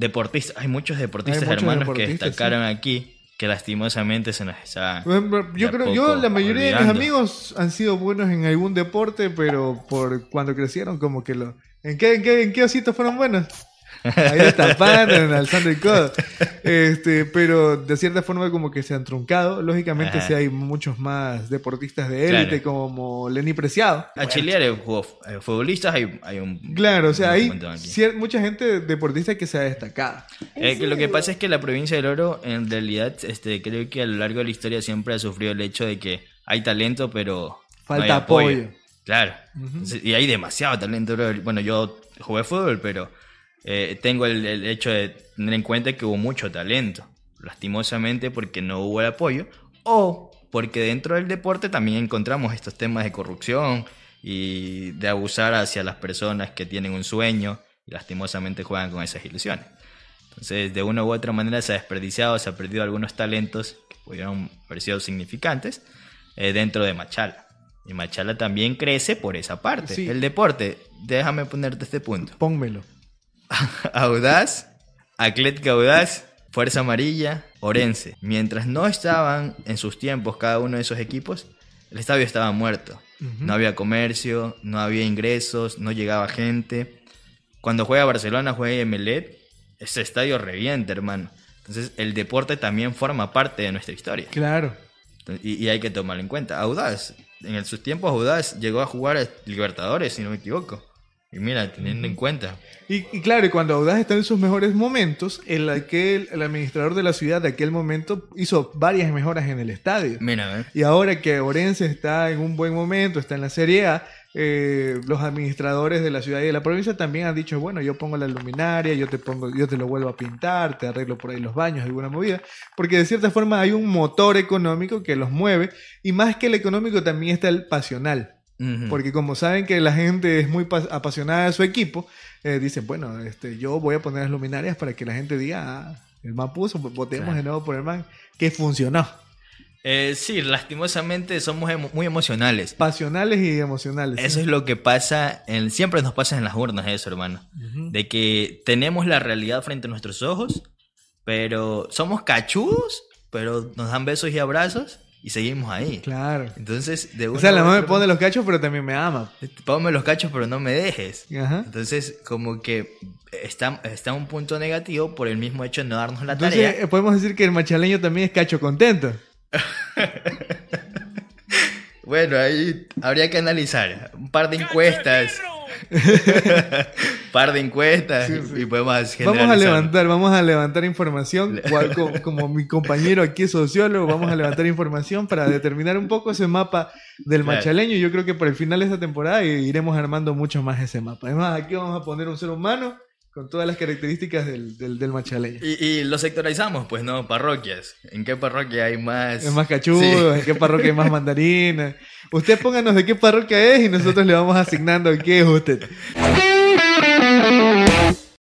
deportistas, hay muchos deportistas hermanos que destacaron aquí que lastimosamente se nos estaban Yo creo, yo la mayoría de mis amigos han sido buenos en algún deporte, pero por cuando crecieron como que lo. ¿En qué, en qué, en qué ositos fueron buenos? ahí destapando, alzando el codo. Este, pero de cierta forma como que se han truncado. Lógicamente si hay muchos más deportistas de élite como Lenny Preciado. A Chile hay eh, eh, futbolistas, hay, hay, un... Claro, o sea, hay mucha gente deportista que se ha destacado. Eh, lo que pasa es que la provincia del Oro en realidad este, creo que a lo largo de la historia siempre ha sufrido el hecho de que hay talento pero... Falta apoyo. Claro. Y hay demasiado talento. Bueno, yo jugué fútbol, pero eh, tengo el, hecho de tener en cuenta que hubo mucho talento, lastimosamente porque no hubo el apoyo, o porque dentro del deporte también encontramos estos temas de corrupción y de abusar hacia las personas que tienen un sueño y lastimosamente juegan con esas ilusiones. Entonces, de una u otra manera se ha desperdiciado, se ha perdido algunos talentos que pudieron haber sido significantes eh, dentro de Machala. Y Machala también crece por esa parte, el deporte. Déjame ponerte este punto. Pónmelo. Audaz, Atlética Audaz, Fuerza Amarilla, Orense. Mientras no estaban en sus tiempos cada uno de esos equipos, el estadio estaba muerto. No había comercio, no había ingresos, no llegaba gente. Cuando juega Barcelona, juega Emelec, ese estadio revienta, hermano. Entonces, el deporte también forma parte de nuestra historia. Claro. Y, hay que tomarlo en cuenta. Audaz, en sus tiempos, Audaz llegó a jugar a Libertadores, si no me equivoco. Y mira, teniendo en cuenta. Y, y, claro, cuando Audaz está en sus mejores momentos, el, aquel, el administrador de la ciudad de aquel momento hizo varias mejoras en el estadio. Y ahora que Orense está en un buen momento, está en la Serie A, eh, los administradores de la ciudad y de la provincia también han dicho, bueno, yo pongo la luminaria, yo te pongo, yo te lo vuelvo a pintar, te arreglo por ahí los baños, alguna movida, porque de cierta forma hay un motor económico que los mueve y más que el económico también está el pasional. Porque como saben que la gente es muy apasionada de su equipo, eh, dicen, bueno, este, yo voy a poner las luminarias para que la gente diga, ah, el man puso, votemos de nuevo por el man, que funcionó. Eh, sí, lastimosamente somos muy emocionales. Pasionales y emocionales. Eso es lo que pasa, siempre nos pasa en las urnas eso, hermano. De que tenemos la realidad frente a nuestros ojos, pero somos cachudos, pero nos dan besos y abrazos y seguimos ahí. Claro. Entonces, de O sea, la mamá me pone los cachos, pero también me ama. Pónme los cachos, pero no me dejes. Entonces, como que está, está un punto negativo por el mismo hecho de no darnos la Entonces, Podemos decir que el machaleño también es cacho contento. bueno, ahí habría que analizar un par de encuestas. par de encuestas y podemos Vamos a levantar, vamos a levantar información, como, como mi compañero aquí sociólogo, vamos a levantar información para determinar un poco ese mapa del machaleño. Yo creo que por el final de esta temporada iremos armando mucho más ese mapa. Además, aquí vamos a poner un ser humano con todas las características del, del, machaleño. Y, y, lo sectorizamos, pues, ¿no? Parroquias. ¿En qué parroquia hay más? cachudos? ¿en qué parroquia hay más mandarinas? Usted pónganos de qué parroquia es y nosotros le vamos asignando qué es usted.